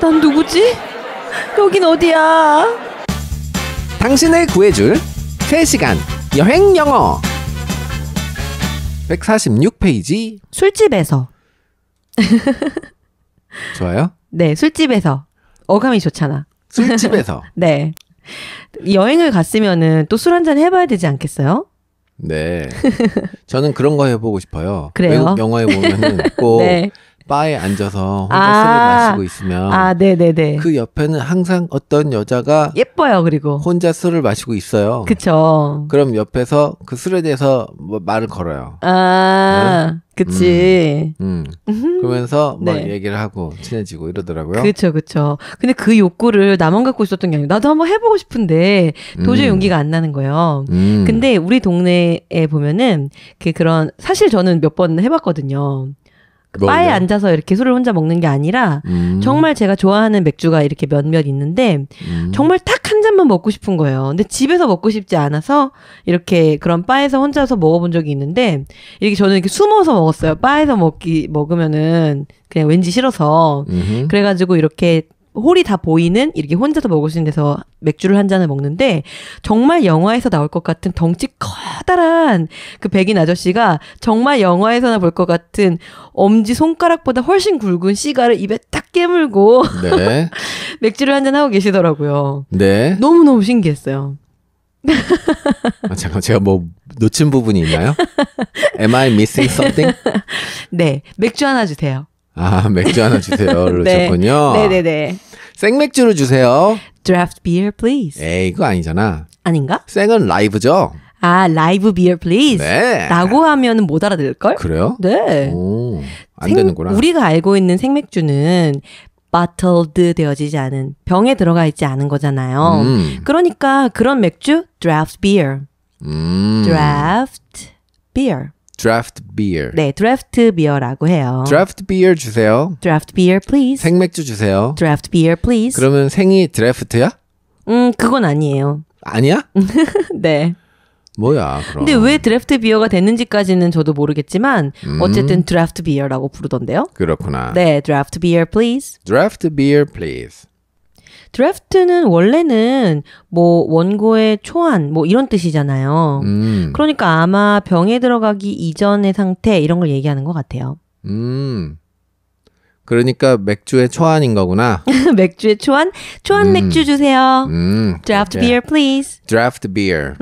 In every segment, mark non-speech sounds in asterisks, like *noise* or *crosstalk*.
난 누구지? 여긴 어디야? 당신을 구해줄 3시간 여행 영어 146페이지 술집에서 *laughs* 좋아요? 네, 술집에서 어감이 좋잖아. 술집에서 *laughs* 네. 여행을 갔으면은 또 술 한잔 해봐야 되지 않겠어요? 네. *laughs* 저는 그런 거 해보고 싶어요. 그래요? 외국 영화에 보면은 꼭 네. 바에 앉아서 혼자 아~ 술을 마시고 있으면 아, 네네네. 그 옆에는 항상 어떤 여자가 예뻐요. 그리고 혼자 술을 마시고 있어요. 그쵸. 그럼 옆에서 그 술에 대해서 뭐 말을 걸어요. 아, 네? 그치. 음, 음. 그러면서 막 네. 얘기를 하고 친해지고 이러더라고요. 그쵸, 그쵸. 근데 그 욕구를 나만 갖고 있었던 게 아니고 나도 한번 해보고 싶은데 도저히 음. 용기가 안 나는 거예요. 음. 근데 우리 동네에 보면은 그 그런 사실 저는 몇 번 해봤거든요. 뭐 바에 뭐 앉아서 이렇게 술을 혼자 먹는 게 아니라 음. 정말 제가 좋아하는 맥주가 이렇게 몇몇 있는데 음. 정말 딱 한 잔만 먹고 싶은 거예요. 근데 집에서 먹고 싶지 않아서 이렇게 그런 바에서 혼자서 먹어본 적이 있는데 이렇게 저는 이렇게 숨어서 먹었어요. 바에서 먹기 먹으면은 그냥 왠지 싫어서 음 그래가지고 이렇게 홀이 다 보이는 이렇게 혼자서 먹을 수 있는 데서 맥주를 한 잔을 먹는데 정말 영화에서 나올 것 같은 덩치 커다란 그 백인 아저씨가 정말 영화에서나 볼 것 같은 엄지 손가락보다 훨씬 굵은 시가를 입에 딱 깨물고 네. *laughs* 맥주를 한 잔 하고 계시더라고요. 네. 너무 너무 신기했어요. 아, 잠깐 제가 뭐 놓친 부분이 있나요? Am I missing something? *laughs* 네, 맥주 하나 주세요. 아, 맥주 하나 주세요를 *laughs* 네. 셨군요. 네네네. 생맥주를 주세요. Draft beer, please. 에이, 이거 아니잖아. 아닌가? 생은 라이브죠? 아, 라이브 비어 플리즈. 네. 라고 하면 못 알아들을 걸? 그래요? 네. 오, 안 생, 되는구나. 우리가 알고 있는 생맥주는 bottled 되어지지 않은 병에 들어가 있지 않은 거잖아요. 음. 그러니까 그런 맥주 draft beer. 음. draft beer. draft beer. 네, draft beer라고 해요. draft beer 주세요. draft beer please. 생맥주 주세요. draft beer please. 그러면 생이 드래프트야? 음, 그건 아니에요. 아니야? *laughs* 네. 뭐야, 그럼. 근데 왜 드래프트 비어가 됐는지까지는 저도 모르겠지만 음. 어쨌든 드래프트 비어라고 부르던데요. 그렇구나. 네, 드래프트 비어 p l e 드래프트 비어 p l e 드래프트는 원래는 뭐 원고의 초안 뭐 이런 뜻이잖아요. 음. 그러니까 아마 병에 들어가기 이전의 상태 이런 걸 얘기하는 것 같아요. 음. 그러니까 맥주의 초안인 거구나. *laughs* 맥주의 초안? 초안 음. 맥주 주세요. 음. Draft okay. 네. beer, please. Draft beer.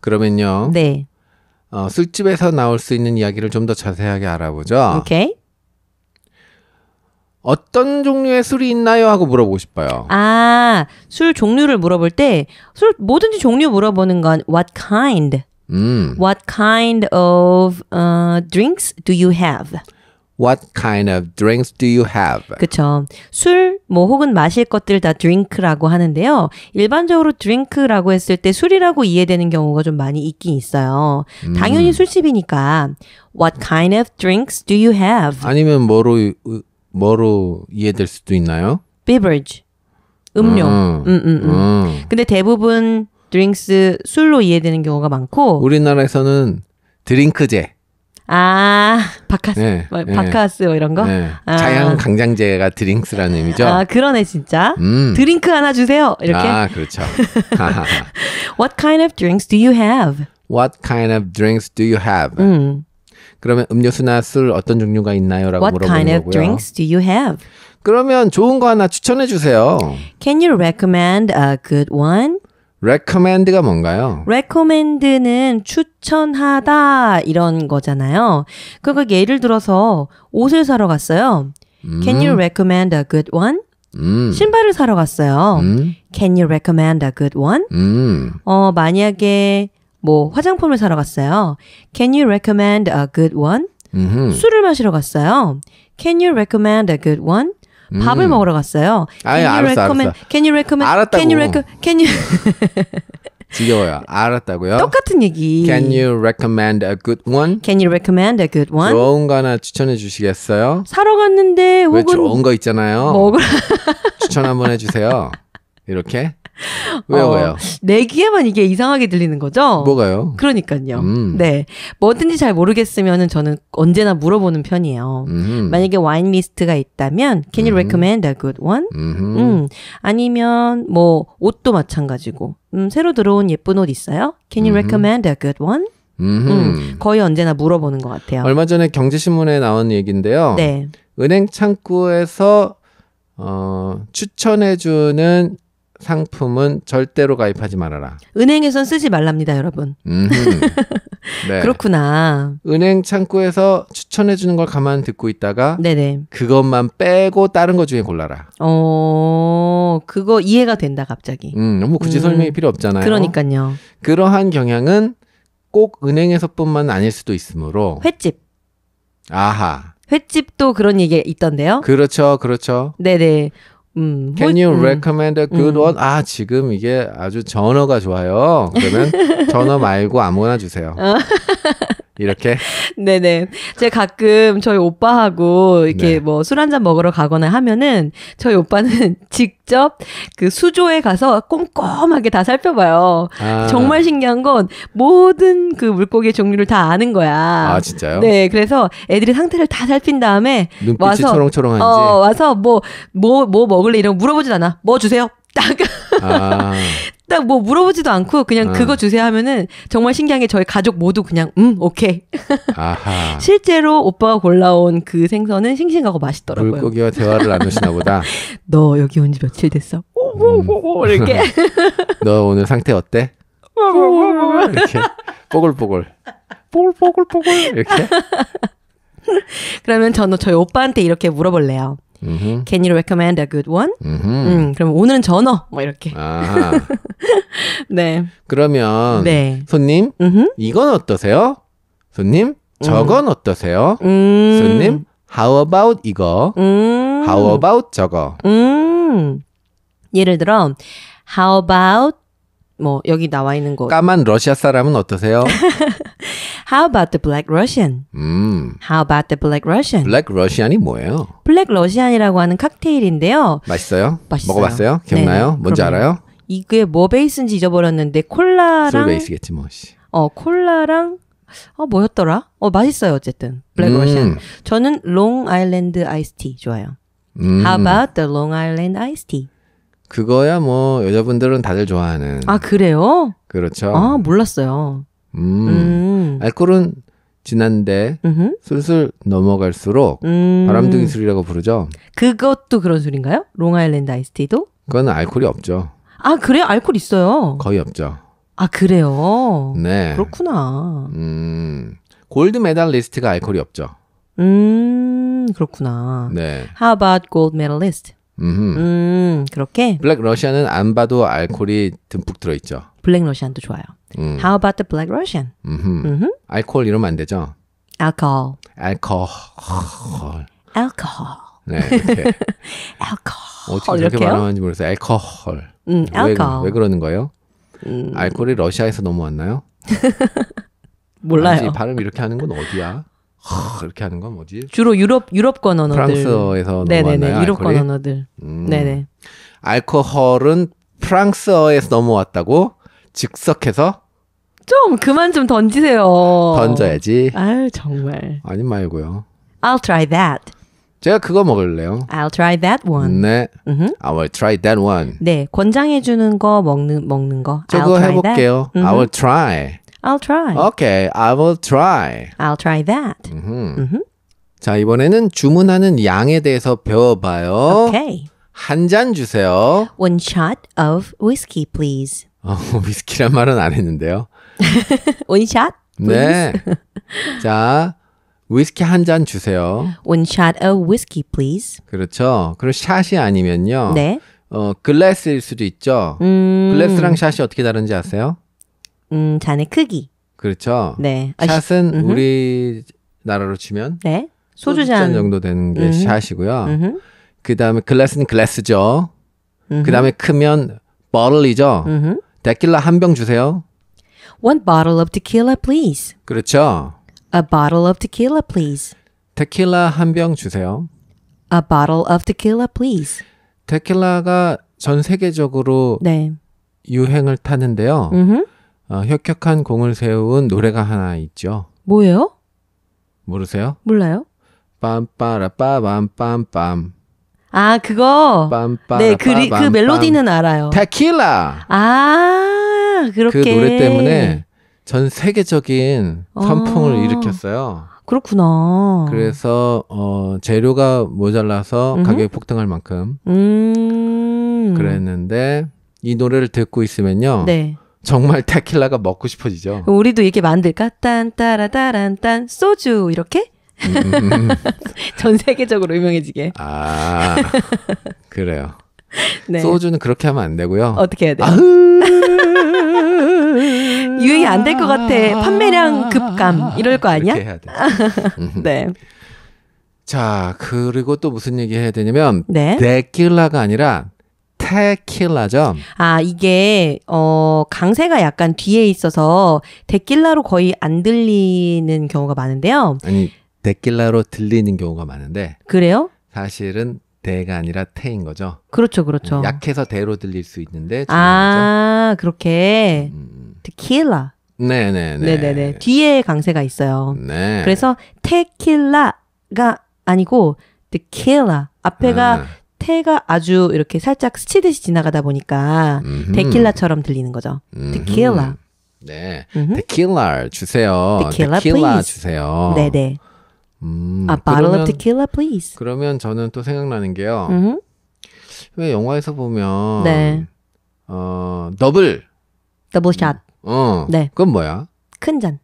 그러면요. 네. 어, 술집에서 나올 수 있는 이야기를 좀 더 자세하게 알아보죠. 오케이. Okay. 어떤 종류의 술이 있나요? 하고 물어보고 싶어요. 아, 술 종류를 물어볼 때, 술, 뭐든지 종류 물어보는 건, what kind? 음. What kind of uh, drinks do you have? What kind of drinks do you have? 그쵸. 술, 뭐, 혹은 마실 것들 다 drink라고 하는데요. 일반적으로 drink라고 했을 때 술이라고 이해되는 경우가 좀 많이 있긴 있어요. 음. 당연히 술집이니까, What kind of drinks do you have? 아니면 뭐로 뭐로 이해될 수도 있나요? beverage 음료. 음, 음, 음. 음. 음. 근데 대부분 드링스 술로 이해되는 경우가 많고 우리나라에서는 드링크제. 아, 바카스, 네, 뭐, 네. 바카스 뭐 이런 거? 네. 아. 자양 강장제가 드링스라는 의미죠. 아, 그러네 진짜. 음. 드링크 하나 주세요. 이렇게. 아, 그렇죠. *laughs* What kind of drinks do you have? What kind of drinks do you have? 음. 그러면 음료수나 술 어떤 종류가 있나요라고 What 물어보는 kind of 거고요. drinks do you have? 그러면 좋은 거 하나 추천해 주세요. Can you recommend a good one? recommend가 뭔가요? recommend는 추천하다 이런 거잖아요. 그러니까 예를 들어서 옷을 사러 갔어요. 음. Can you recommend a good one? 음. 신발을 사러 갔어요. 음. Can you recommend a good one? 어, 만약에 뭐 화장품을 사러 갔어요. Can you recommend a good one? 음흠. 술을 마시러 갔어요. Can you recommend a good one? 밥을 음. 먹으러 갔어요. Can 아니, you 알았어, recommend? 알았어. Can you recommend? 알았다고. Can you recommend? Can you? 지겨워요. 알았다고요? 똑같은 얘기. Can you recommend a good one? Can you recommend a good one? 좋은 거 하나 추천해 주시겠어요? 사러 갔는데 혹은 왜 좋은 거 있잖아요. 먹으 추천 한번 해주세요. 이렇게 *laughs* 왜요, 어, 왜요? 내기에만 이게 이상하게 들리는 거죠? 뭐가요? 그러니까요. 음. 네. 뭐든지 잘모르겠으면 저는 언제나 물어보는 편이에요. 음. 만약에 와인 리스트가 있다면, can you 음. recommend a good one? 음. 음. 아니면 뭐 옷도 마찬가지고, 음, 새로 들어온 예쁜 옷 있어요? can you 음. recommend a good one? 음, 거의 언제나 물어보는 것 같아요. 얼마 전에 경제신문에 나온 얘기인데요. 네. 은행 창구에서 어, 추천해주는 상품은 절대로 가입하지 말아라. 은행에선 쓰지 말랍니다, 여러분. 네. *laughs* 그렇구나. 은행 창구에서 추천해 주는 걸 가만 듣고 있다가 네네. 그것만 빼고 다른 것 중에 골라라. 어, 그거 이해가 된다 갑자기. 음, 너무 뭐 굳이 음. 설명이 필요 없잖아요. 그러니까요. 그러한 경향은 꼭 은행에서뿐만 아닐 수도 있으므로 횟집. 아하. 횟집도 그런 얘기 있던데요. 그렇죠, 그렇죠. 네네. 음, Can 뭐, you 음. recommend a good 음. one? 아 지금 이게 아주 전어가 좋아요. 그러면 전어 말고 아무거나 주세요. 어. *laughs* 이렇게? 네네. 제가 가끔 저희 오빠하고 이렇게 네. 뭐술 한잔 먹으러 가거나 하면은 저희 오빠는 *laughs* 직접 그 수조에 가서 꼼꼼하게 다 살펴봐요. 아. 정말 신기한 건 모든 그 물고기 종류를 다 아는 거야. 아, 진짜요? 네. 그래서 애들이 상태를 다 살핀 다음에 와서 초롱초롱한지. 어, 와서 뭐, 뭐, 뭐 먹을래 이런 거 물어보진 않아. 뭐 주세요? 아. *laughs* 딱, 아. 딱뭐 물어보지도 않고 그냥 아. 그거 주세요 하면은 정말 신기한 게 저희 가족 모두 그냥 음 오케이. *laughs* 실제로 오빠가 골라온 그 생선은 싱싱하고 맛있더라고요. 물고기와 대화를 나누시나 보다. *laughs* 너 여기 온 지 며칠 됐어? 오오오오 음. 이렇게. 너 오늘 상태 어때? 이렇게 뽀글뽀글 뽀글뽀글뽀글 이렇게. 그러면 저는 저희 오빠한테 이렇게 물어볼래요. Mm-hmm. Can you recommend a good one? Mm-hmm. 음, 그럼 오늘은 전어 뭐 이렇게. 아. *laughs* 네. 그러면 네. 손님 mm-hmm. 이건 어떠세요? 손님 음. 저건 어떠세요? 음. 손님 how about 이거? 음. how about 저거? 음. 예를 들어 how about 뭐 여기 나와 있는 거 까만 러시아 사람은 어떠세요? *laughs* How about the Black Russian? 음. How about the Black Russian? 블랙 러시안이 뭐예요? 블랙 러시안이라고 하는 칵테일인데요. 맛있어요? 맛있어요. 먹어봤어요? 네. 기억나요? 네네, 뭔지 그럼요. 알아요? 이게 뭐 베이스인지 잊어버렸는데 콜라랑 베이스겠지 뭐. 어 콜라랑 어 뭐였더라? 어 맛있어요 어쨌든 블랙 음. 러시안. 저는 롱 아일랜드 아이스티 좋아요. 음. How about the Long Island Iced Tea? 그거야 뭐 여자분들은 다들 좋아하는. 아 그래요? 그렇죠. 아 몰랐어요. 음. 음. 알코올은 진한데 음흠. 술술 넘어갈수록 음. 바람둥이 술이라고 부르죠. 그것도 그런 술인가요? 롱아일랜드 아이스티도? 그건 알코올이 없죠. 아 그래요? 알코올 있어요. 거의 없죠. 아 그래요. 네. 그렇구나. 음 골드 메달리스트가 알코올이 없죠. 음 그렇구나. 네. How about gold medalist? 음 그렇게. 블랙 러시아는 안 봐도 알코올이 듬뿍 들어있죠. 블랙 러시안도 좋아요. 음. How about the Black Russian? 알코올 이러면 안 되죠? a l c o h o 알코올. 네, 이렇게. a l c 어떻게 이렇게 이하는지 모르겠어요. 알코올. 음, 왜, a l c 왜 그러는 거예요? 음, 알코올이 러시아에서 넘어왔나요? *laughs* 몰라요. 발음 이렇게 하는 건 어디야? 이렇게 하는 건 뭐지? 주로 유럽 유럽권 언어들. 프랑스어에서 넘어왔나요? 유럽권 알코올이? 언어들. 음. 네네. 알코올은 프랑스어에서 넘어왔다고 즉석해서 좀 그만 좀 던지세요. 던져야지. 아유 정말. 아니 말고요. I'll try that. 제가 그거 먹을래요. I'll try that one. 네. Mm-hmm. I will try that one. 네, 권장해 주는 거 먹는 먹는 거. 저거 해 볼게요. Mm-hmm. I will try. I'll try. Okay, I will try. I'll try that. Mm-hmm. Mm-hmm. 자, 이번에는 주문하는 양에 대해서 배워 봐요. Okay. 한 잔 주세요. One shot of whiskey, please. 어, 위스키란 말은 안 했는데요. *laughs* 원샷? 네. 자, 위스키 한 잔 주세요. One shot of whiskey, please. 그렇죠. 그리고 샷이 아니면요. 네. 어, 글래스일 수도 있죠. 음. 글래스랑 샷이 어떻게 다른지 아세요? 음, 잔의 크기. 그렇죠. 네. 아, 샷은 음흠. 우리나라로 치면 네. 소주잔. 소주잔 정도 되는 게 음흠. 샷이고요. 그다음에 글래스는 글래스죠. 그다음에 크면 버틀이죠. 데킬라 한 병 주세요. One bottle of tequila, please. 그렇죠. A bottle of tequila, please. 테킬라 한병 주세요. A bottle of tequila, please. 테킬라가 전 세계적으로 네. 유행을 타는데요. 음흠. 어, 혁혁한 공을 세운 노래가 하나 있죠. 뭐예요? 모르세요? 몰라요. 빰빠라 빠밤빰빰. 아 그거. 빰빠라 네, 그, 그 멜로디는 알아요. 테킬라. 아. 그렇게. 그 노래 때문에 전 세계적인 선풍을 아, 일으켰어요. 그렇구나. 그래서 어 재료가 모자라서 음흠. 가격이 폭등할 만큼 음. 그랬는데 이 노래를 듣고 있으면요. 네. 정말 테킬라가 먹고 싶어지죠. 우리도 이렇게 만들까? 딴따라따란딴 소주 이렇게? 음. *laughs* 전 세계적으로 유명해지게. 아 그래요. 네. 소주는 그렇게 하면 안 되고요. 어떻게 해야 돼요? *laughs* 유행이 안 될 것 같아. 판매량 급감 이럴 거 아니야? 이렇게 해야 돼. 음. *laughs* 네. 자 그리고 또 무슨 얘기 해야 되냐면 네. 데킬라가 아니라 테킬라죠. 아 이게 어 강세가 약간 뒤에 있어서 데킬라로 거의 안 들리는 경우가 많은데요. 아니 데킬라로 들리는 경우가 많은데 그래요? 사실은 대가 아니라 태인 거죠. 그렇죠, 그렇죠. 음, 약해서 대로 들릴 수 있는데 아 그렇게 음. 테킬라. 음. 네네네. 네. 네네네. 뒤에 강세가 있어요. 네. 그래서 테킬라가 아니고 테킬라 앞에가 아. 테가 아주 이렇게 살짝 스치듯이 지나가다 보니까 데킬라처럼 들리는 거죠. 음킬라 네. 음킬라 주세요. 테킬라, 주세요. 네네. 음, A bottle 그러면, of tequila, please. 그러면 저는 또 생각나는 게요. Mm-hmm. 왜 영화에서 보면 네. 어 더블 더블 샷. 어. 네. 그건 뭐야? 큰 잔.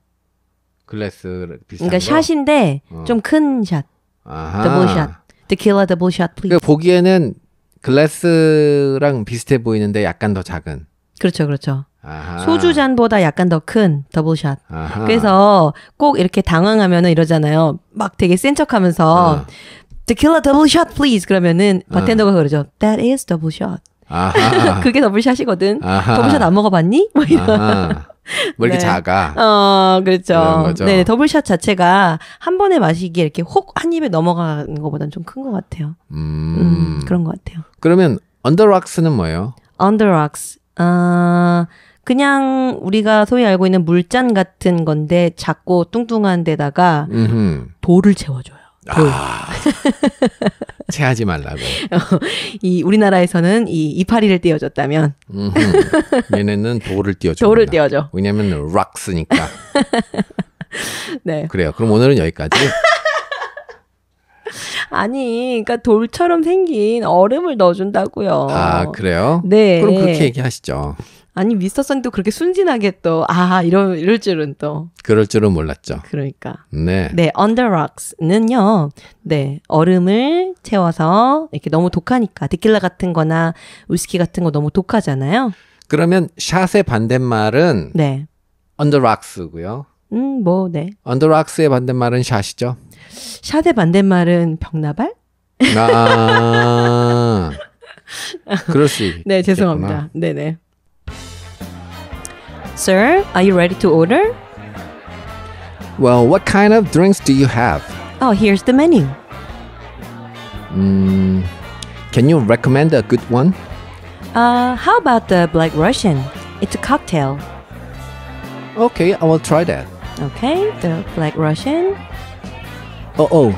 글래스 비슷한 그러니까 거? 샷인데 어. 좀큰 샷. 아하. 더블 샷. Tequila double shot, please. 그러니까 보기에는 글래스랑 비슷해 보이는데 약간 더 작은. 그렇죠, 그렇죠. 아하. 소주 잔보다 약간 더 큰 더블샷. 아하. 그래서 꼭 이렇게 당황하면은 이러잖아요. 막 되게 센 척하면서 어. tequila double shot please 그러면은 어. 바텐더가 어. 그러죠. That is double shot. *laughs* 그게 더블샷이거든. 더블샷 안 먹어봤니? 뭐 이런. 뭐 이렇게 네. 작아. 어, 그렇죠. 네, 더블샷 자체가 한 번에 마시기에 이렇게 혹 한 입에 넘어가는 것보다는 좀 큰 것 같아요. 음. 음. 그런 것 같아요. 그러면 언더락스는 뭐예요? 언더락스. 어, 아, 그냥 우리가 소위 알고 있는 물잔 같은 건데 작고 뚱뚱한 데다가 음흠. 돌을 채워줘요. 아, 체하지 *laughs* 말라고. *laughs* 어, 이 우리나라에서는 이 이파리를 띄워줬다면 얘네는 *laughs* 돌을 띄워줘. 돌을 띄워줘. 왜냐면 락스니까. 네. 그래요. 그럼 오늘은 여기까지. 아니, 그러니까 돌처럼 생긴 얼음을 넣어준다고요. 아, 그래요? 네. 그럼 그렇게 얘기하시죠. 아니 미스터 선도 그렇게 순진하게 또 아 이런 이럴 줄은 또 그럴 줄은 몰랐죠. 그러니까 네. 네, Under Rocks는요. 네, 얼음을 채워서 이렇게 너무 독하니까 데킬라 같은 거나 우스키 같은 거 너무 독하잖아요. 그러면 샷의 반대말은 네. Under Rocks고요. 음, 뭐 네. Under Rocks의 반대말은 샷이죠. 샷의 반대말은 병나발? 아. *laughs* 그럴 수 있겠구나. 네, 죄송합니다. 네네. Sir, are you ready to order? Well, what kind of drinks do you have? Oh, here's the menu. Mm, can you recommend a good one? Uh, how about the Black Russian? It's a cocktail. Okay, I will try that. Okay, the Black Russian. Oh, oh.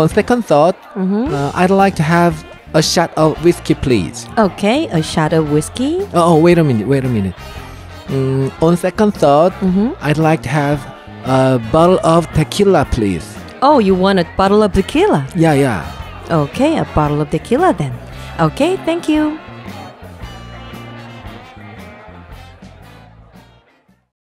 On second thought, mm -hmm. uh, I'd like to have a shot of whiskey, please. Okay, a shot of whiskey. Oh, oh wait a minute, wait a minute. Mm, on second thought, mm-hmm. I'd like to have a bottle of tequila, please. Oh, you want a bottle of tequila? Yeah, yeah. Okay, a bottle of tequila then. Okay, thank you.